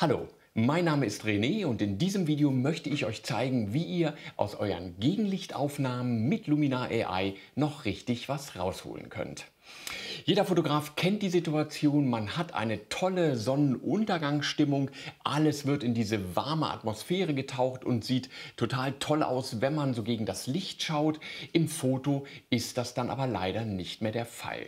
Hallo, mein Name ist René und in diesem Video möchte ich euch zeigen, wie ihr aus euren Gegenlichtaufnahmen mit Luminar AI noch richtig was rausholen könnt. Jeder Fotograf kennt die Situation, man hat eine tolle Sonnenuntergangsstimmung, alles wird in diese warme Atmosphäre getaucht und sieht total toll aus, wenn man so gegen das Licht schaut. Im Foto ist das dann aber leider nicht mehr der Fall.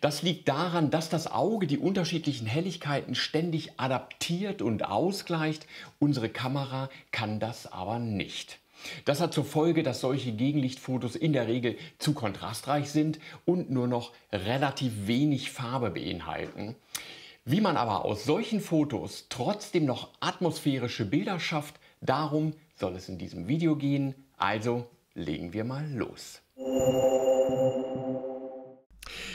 Das liegt daran, dass das Auge die unterschiedlichen Helligkeiten ständig adaptiert und ausgleicht. Unsere Kamera kann das aber nicht. Das hat zur Folge, dass solche Gegenlichtfotos in der Regel zu kontrastreich sind und nur noch relativ wenig Farbe beinhalten. Wie man aber aus solchen Fotos trotzdem noch atmosphärische Bilder schafft, darum soll es in diesem Video gehen. Also legen wir mal los. Musik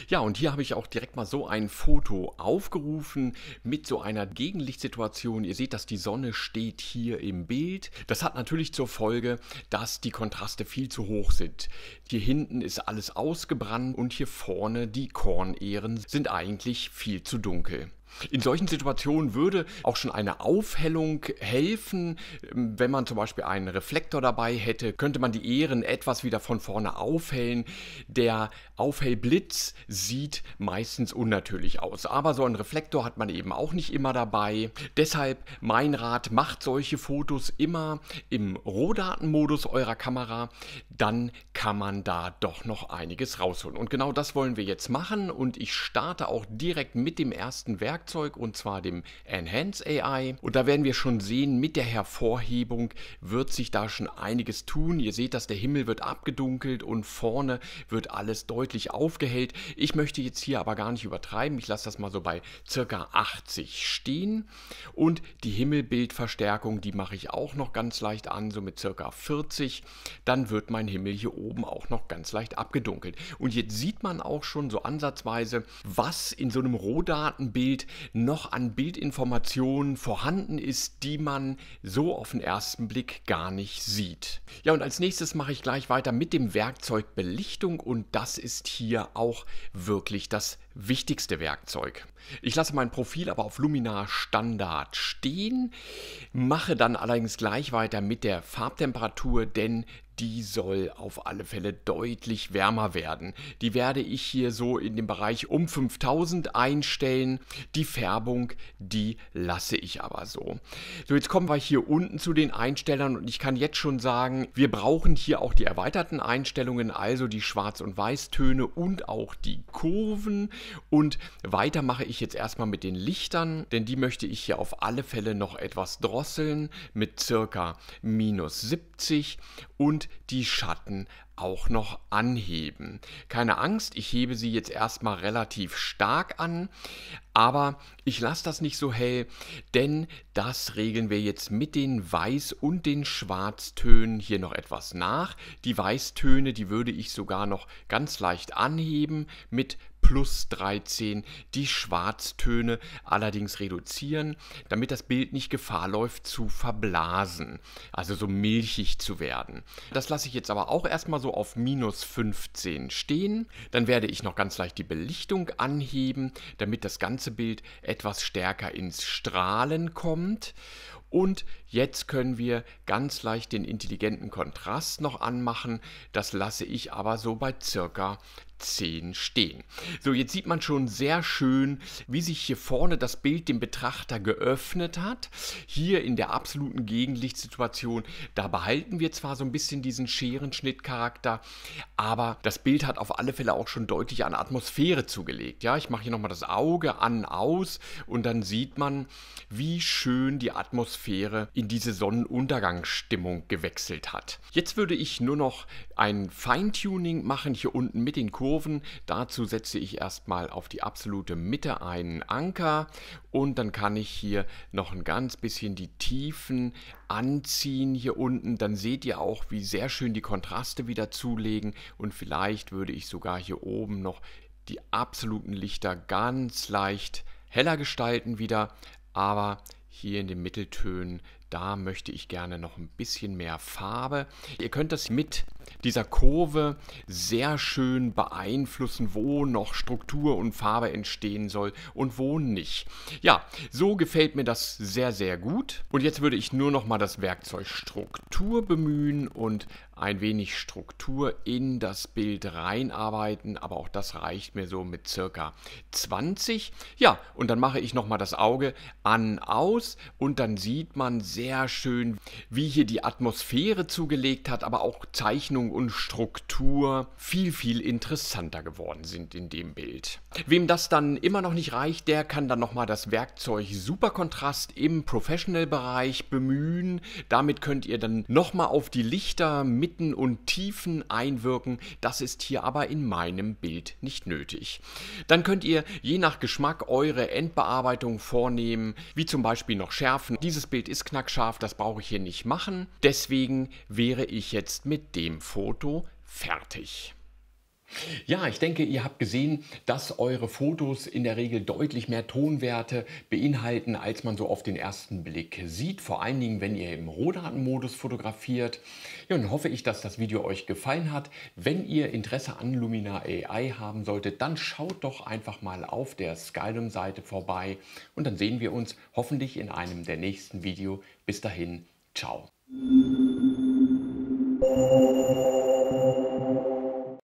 ja, und hier habe ich auch direkt mal so ein Foto aufgerufen mit so einer Gegenlichtsituation. Ihr seht, dass die Sonne steht hier im Bild. Das hat natürlich zur Folge, dass die Kontraste viel zu hoch sind. Hier hinten ist alles ausgebrannt und hier vorne die Kornähren sind eigentlich viel zu dunkel. In solchen Situationen würde auch schon eine Aufhellung helfen. Ähm, wenn man zum Beispiel einen Reflektor dabei hätte, könnte man die Ähren etwas wieder von vorne aufhellen. Der Aufhellblitz sieht meistens unnatürlich aus. Aber so einen Reflektor hat man eben auch nicht immer dabei. Deshalb mein Rat, macht solche Fotos immer im Rohdatenmodus eurer Kamera. Dann kann man da doch noch einiges rausholen. Und genau das wollen wir jetzt machen. Und ich starte auch direkt mit dem ersten Werkzeug. Werkzeug und zwar dem Enhance AI. Und da werden wir schon sehen, mit der Hervorhebung wird sich da schon einiges tun. Ihr seht, dass der Himmel wird abgedunkelt und vorne wird alles deutlich aufgehellt. Ich möchte jetzt hier aber gar nicht übertreiben. Ich lasse das mal so bei circa 80 stehen. Und die Himmelbildverstärkung, die mache ich auch noch ganz leicht an, so mit circa 40. Dann wird mein Himmel hier oben auch noch ganz leicht abgedunkelt. Und jetzt sieht man auch schon so ansatzweise, was in so einem Rohdatenbild noch an Bildinformationen vorhanden ist, die man so auf den ersten Blick gar nicht sieht. Ja, und als nächstes mache ich gleich weiter mit dem Werkzeug Belichtung und das ist hier auch wirklich das wichtigste Werkzeug. Ich lasse mein Profil aber auf Luminar Standard stehen, mache dann allerdings gleich weiter mit der Farbtemperatur, denn die soll auf alle Fälle deutlich wärmer werden. Die werde ich hier so in dem Bereich um 5000 einstellen. Die Färbung, die lasse ich aber so. So, jetzt kommen wir hier unten zu den Einstellern und ich kann jetzt schon sagen, wir brauchen hier auch die erweiterten Einstellungen, also die Schwarz- und Weißtöne und auch die Kurven. Und weiter mache ich jetzt erstmal mit den Lichtern, denn die möchte ich hier auf alle Fälle noch etwas drosseln mit circa minus 70 und die Schatten auch noch anheben. Keine Angst, ich hebe sie jetzt erstmal relativ stark an, aber ich lasse das nicht so hell, denn das regeln wir jetzt mit den Weiß- und den Schwarztönen hier noch etwas nach. Die Weißtöne, die würde ich sogar noch ganz leicht anheben mit plus 13, die Schwarztöne allerdings reduzieren, damit das Bild nicht Gefahr läuft zu verblasen, also so milchig zu werden. Das lasse ich jetzt aber auch erstmal so so auf minus 15 stehen. Dann werde ich noch ganz leicht die Belichtung anheben, damit das ganze Bild etwas stärker ins Strahlen kommt. Und jetzt können wir ganz leicht den intelligenten Kontrast noch anmachen. Das lasse ich aber so bei circa 10 stehen. So, jetzt sieht man schon sehr schön, wie sich hier vorne das Bild dem Betrachter geöffnet hat. Hier in der absoluten Gegenlichtsituation, da behalten wir zwar so ein bisschen diesen Scherenschnittcharakter, aber das Bild hat auf alle Fälle auch schon deutlich an Atmosphäre zugelegt. Ja, ich mache hier nochmal das Auge an, aus und dann sieht man, wie schön die Atmosphäre Atmosphäre in diese Sonnenuntergangsstimmung gewechselt hat. Jetzt würde ich nur noch ein Feintuning machen hier unten mit den Kurven. Dazu setze ich erstmal auf die absolute Mitte einen Anker und dann kann ich hier noch ein ganz bisschen die Tiefen anziehen hier unten. Dann seht ihr auch, wie sehr schön die Kontraste wieder zulegen und vielleicht würde ich sogar hier oben noch die absoluten Lichter ganz leicht heller gestalten wieder, aber hier in den Mitteltönen da möchte ich gerne noch ein bisschen mehr Farbe. Ihr könnt das mit dieser Kurve sehr schön beeinflussen, wo noch Struktur und Farbe entstehen soll und wo nicht. Ja, so gefällt mir das sehr, sehr gut. Und jetzt würde ich nur noch mal das Werkzeug Struktur bemühen und ein wenig Struktur in das Bild reinarbeiten, aber auch das reicht mir so mit circa 20. Ja, und dann mache ich noch mal das Auge an, aus und dann sieht man sehr sehr schön, wie hier die Atmosphäre zugelegt hat, aber auch Zeichnung und Struktur viel, viel interessanter geworden sind in dem Bild. Wem das dann immer noch nicht reicht, der kann dann nochmal das Werkzeug Superkontrast im Professional-Bereich bemühen. Damit könnt ihr dann nochmal auf die Lichter, Mitten und Tiefen einwirken. Das ist hier aber in meinem Bild nicht nötig. Dann könnt ihr je nach Geschmack eure Endbearbeitung vornehmen, wie zum Beispiel noch schärfen. Dieses Bild ist knackig messerscharf, das brauche ich hier nicht machen. Deswegen wäre ich jetzt mit dem Foto fertig. Ja, ich denke, ihr habt gesehen, dass eure Fotos in der Regel deutlich mehr Tonwerte beinhalten, als man so auf den ersten Blick sieht. Vor allen Dingen, wenn ihr im Rohdatenmodus fotografiert. Ja, und hoffe ich, dass das Video euch gefallen hat. Wenn ihr Interesse an Lumina AI haben solltet, dann schaut doch einfach mal auf der Skylum-Seite vorbei und dann sehen wir uns hoffentlich in einem der nächsten Video. Bis dahin, ciao.